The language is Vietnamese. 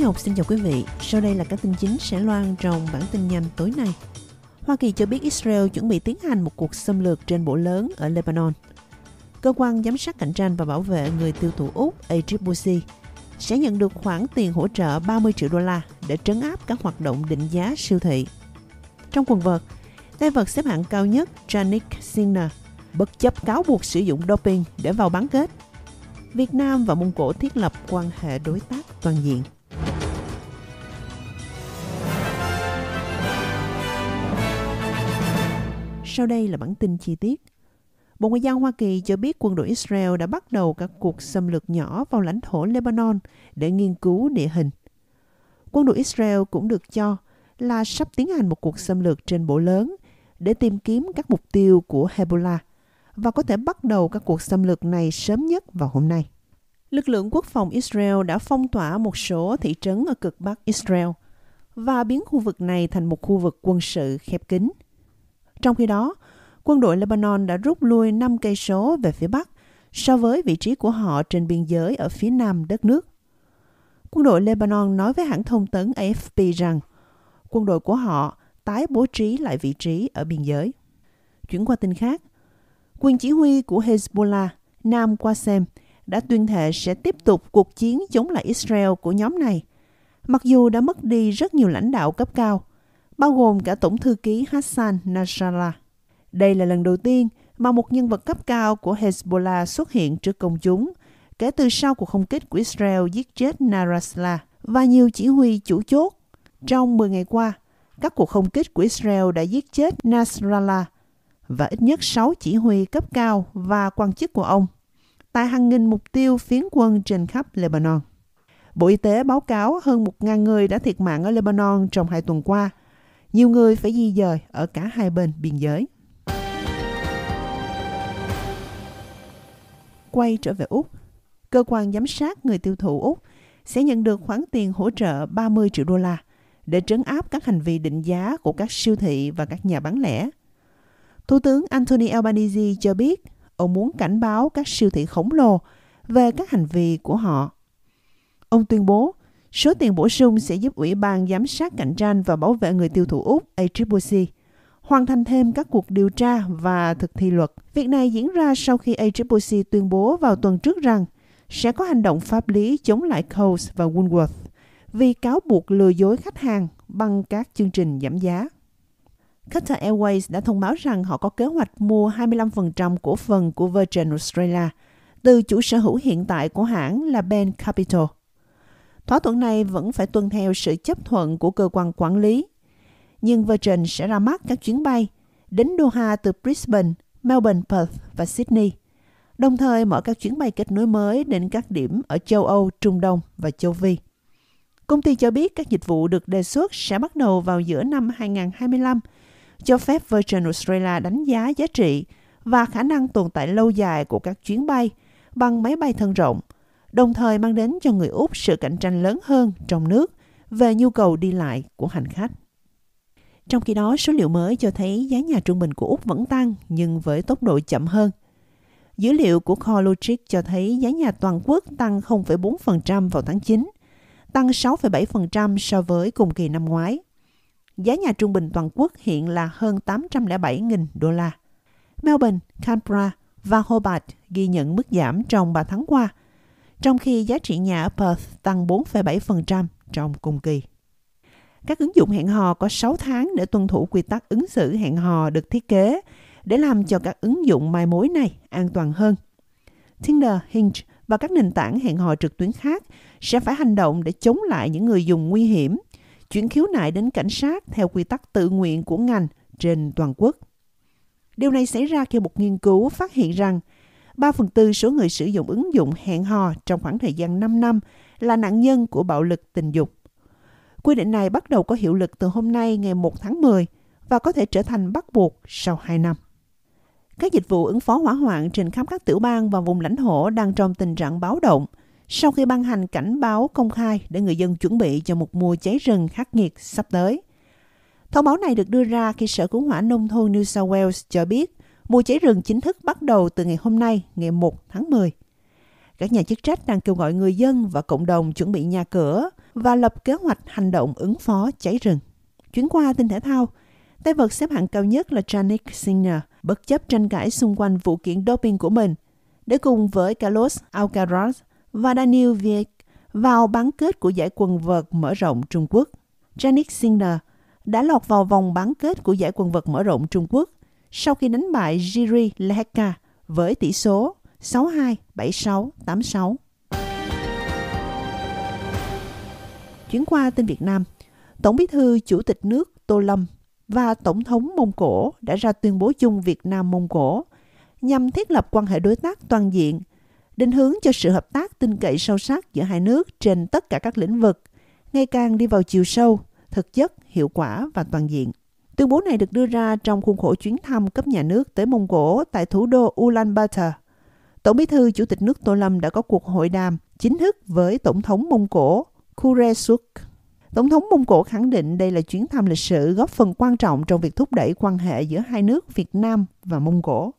Thúy Học xin chào quý vị. Sau đây là các tin chính sẽ loan trong bản tin nhanh tối nay. Hoa Kỳ cho biết Israel chuẩn bị tiến hành một cuộc xâm lược trên bộ lớn ở Lebanon. Cơ quan giám sát cạnh tranh và bảo vệ người tiêu thụ Úc ACCC sẽ nhận được khoản tiền hỗ trợ 30 triệu đô la để trấn áp các hoạt động định giá siêu thị. Trong quần vợt, tay vợt xếp hạng cao nhất Janik Sinner bất chấp cáo buộc sử dụng doping để vào bán kết. Việt Nam và Mông Cổ thiết lập quan hệ đối tác toàn diện. Sau đây là bản tin chi tiết. Bộ Ngoại giao Hoa Kỳ cho biết quân đội Israel đã bắt đầu các cuộc xâm lược nhỏ vào lãnh thổ Lebanon để nghiên cứu địa hình. Quân đội Israel cũng được cho là sắp tiến hành một cuộc xâm lược trên bộ lớn để tìm kiếm các mục tiêu của Hezbollah và có thể bắt đầu các cuộc xâm lược này sớm nhất vào hôm nay. Lực lượng quốc phòng Israel đã phong tỏa một số thị trấn ở cực Bắc Israel và biến khu vực này thành một khu vực quân sự khép kín. Trong khi đó, quân đội Lebanon đã rút lui 5 cây số về phía bắc so với vị trí của họ trên biên giới ở phía nam đất nước. Quân đội Lebanon nói với hãng thông tấn AFP rằng quân đội của họ tái bố trí lại vị trí ở biên giới. Chuyển qua tin khác, quân chỉ huy của Hezbollah, Nam Qasem, đã tuyên thệ sẽ tiếp tục cuộc chiến chống lại Israel của nhóm này, mặc dù đã mất đi rất nhiều lãnh đạo cấp cao – bao gồm cả Tổng thư ký Hassan Nasrallah. Đây là lần đầu tiên mà một nhân vật cấp cao của Hezbollah xuất hiện trước công chúng, kể từ sau cuộc không kích của Israel giết chết Narasla và nhiều chỉ huy chủ chốt. Trong 10 ngày qua, các cuộc không kích của Israel đã giết chết Nasrallah và ít nhất 6 chỉ huy cấp cao và quan chức của ông tại hàng nghìn mục tiêu phiến quân trên khắp Lebanon. Bộ Y tế báo cáo hơn 1.000 người đã thiệt mạng ở Lebanon trong hai tuần qua – nhiều người phải di dời ở cả hai bên biên giới. Quay trở về Úc, cơ quan giám sát người tiêu thụ Úc sẽ nhận được khoản tiền hỗ trợ 30 triệu đô la để trấn áp các hành vi định giá của các siêu thị và các nhà bán lẻ. Thủ tướng Anthony Albanese cho biết ông muốn cảnh báo các siêu thị khổng lồ về các hành vi của họ. Ông tuyên bố Số tiền bổ sung sẽ giúp Ủy ban Giám sát Cạnh tranh và Bảo vệ Người tiêu thụ Úc ACCC hoàn thành thêm các cuộc điều tra và thực thi luật. Việc này diễn ra sau khi ACCC tuyên bố vào tuần trước rằng sẽ có hành động pháp lý chống lại Coles và Woolworth vì cáo buộc lừa dối khách hàng bằng các chương trình giảm giá. Qatar Airways đã thông báo rằng họ có kế hoạch mua 25% cổ phần của Virgin Australia từ chủ sở hữu hiện tại của hãng là Ben Capital – thỏa thuận này vẫn phải tuân theo sự chấp thuận của cơ quan quản lý. Nhưng Virgin sẽ ra mắt các chuyến bay đến Doha từ Brisbane, Melbourne, Perth và Sydney, đồng thời mở các chuyến bay kết nối mới đến các điểm ở châu Âu, Trung Đông và châu Phi. Công ty cho biết các dịch vụ được đề xuất sẽ bắt đầu vào giữa năm 2025, cho phép Virgin Australia đánh giá giá trị và khả năng tồn tại lâu dài của các chuyến bay bằng máy bay thân rộng – đồng thời mang đến cho người Úc sự cạnh tranh lớn hơn trong nước về nhu cầu đi lại của hành khách. Trong khi đó, số liệu mới cho thấy giá nhà trung bình của Úc vẫn tăng nhưng với tốc độ chậm hơn. Dữ liệu của CoreLogic cho thấy giá nhà toàn quốc tăng 0,4% vào tháng 9, tăng 6,7% so với cùng kỳ năm ngoái. Giá nhà trung bình toàn quốc hiện là hơn 807.000 đô la. Melbourne, Canberra và Hobart ghi nhận mức giảm trong 3 tháng qua – trong khi giá trị nhà ở Perth tăng 4,7% trong cùng kỳ. Các ứng dụng hẹn hò có 6 tháng để tuân thủ quy tắc ứng xử hẹn hò được thiết kế để làm cho các ứng dụng mai mối này an toàn hơn. Tinder, Hinge và các nền tảng hẹn hò trực tuyến khác sẽ phải hành động để chống lại những người dùng nguy hiểm, chuyển khiếu nại đến cảnh sát theo quy tắc tự nguyện của ngành trên toàn quốc. Điều này xảy ra khi một nghiên cứu phát hiện rằng 3 phần tư số người sử dụng ứng dụng hẹn hò trong khoảng thời gian 5 năm là nạn nhân của bạo lực tình dục. Quy định này bắt đầu có hiệu lực từ hôm nay ngày 1 tháng 10 và có thể trở thành bắt buộc sau 2 năm. Các dịch vụ ứng phó hỏa hoạn trên khắp các tiểu bang và vùng lãnh thổ đang trong tình trạng báo động sau khi ban hành cảnh báo công khai để người dân chuẩn bị cho một mùa cháy rừng khắc nghiệt sắp tới. Thông báo này được đưa ra khi Sở Cứu hỏa Nông thôn New South Wales cho biết Mùa cháy rừng chính thức bắt đầu từ ngày hôm nay, ngày 1 tháng 10. Các nhà chức trách đang kêu gọi người dân và cộng đồng chuẩn bị nhà cửa và lập kế hoạch hành động ứng phó cháy rừng. Chuyến qua tin thể thao, tay vợt xếp hạng cao nhất là Janik Singer bất chấp tranh cãi xung quanh vụ kiện doping của mình, để cùng với Carlos Alcaraz và Daniel Viet vào bán kết của giải quần vợt mở rộng Trung Quốc. Janik Singer đã lọt vào vòng bán kết của giải quần vợt mở rộng Trung Quốc sau khi đánh bại Jiri Leheka với tỷ số 62 76 86. Chuyển qua tin Việt Nam, Tổng Bí thư Chủ tịch nước Tô Lâm và Tổng thống Mông Cổ đã ra tuyên bố chung Việt Nam Mông Cổ nhằm thiết lập quan hệ đối tác toàn diện, định hướng cho sự hợp tác tin cậy sâu sắc giữa hai nước trên tất cả các lĩnh vực, ngày càng đi vào chiều sâu, thực chất, hiệu quả và toàn diện. Tuyên bố này được đưa ra trong khuôn khổ chuyến thăm cấp nhà nước tới Mông Cổ tại thủ đô Ulaanbaatar. Tổng bí thư Chủ tịch nước Tô Lâm đã có cuộc hội đàm chính thức với Tổng thống Mông Cổ Kuresuk. Tổng thống Mông Cổ khẳng định đây là chuyến thăm lịch sử góp phần quan trọng trong việc thúc đẩy quan hệ giữa hai nước Việt Nam và Mông Cổ.